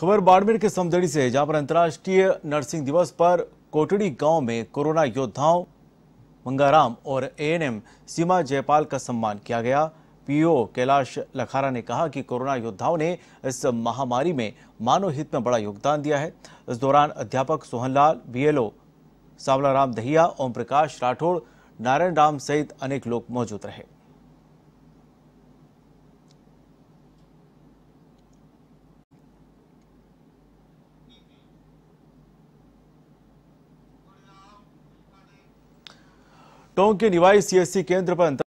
खबर बाड़मेर के समदड़ी से जहां पर अंतर्राष्ट्रीय नर्सिंग दिवस पर कोटड़ी गांव में कोरोना योद्धाओं मंगाराम और एएनएम सीमा जयपाल का सम्मान किया गया पीओ कैलाश लखारा ने कहा कि कोरोना योद्धाओं ने इस महामारी में मानव हित में बड़ा योगदान दिया है इस दौरान अध्यापक सोहनलाल बीएलओ सावलाराम दहिया ओम प्रकाश राठौड़ नारायण राम सहित अनेक लोग मौजूद रहे टोंक के निवाई सीएससी केंद्र पर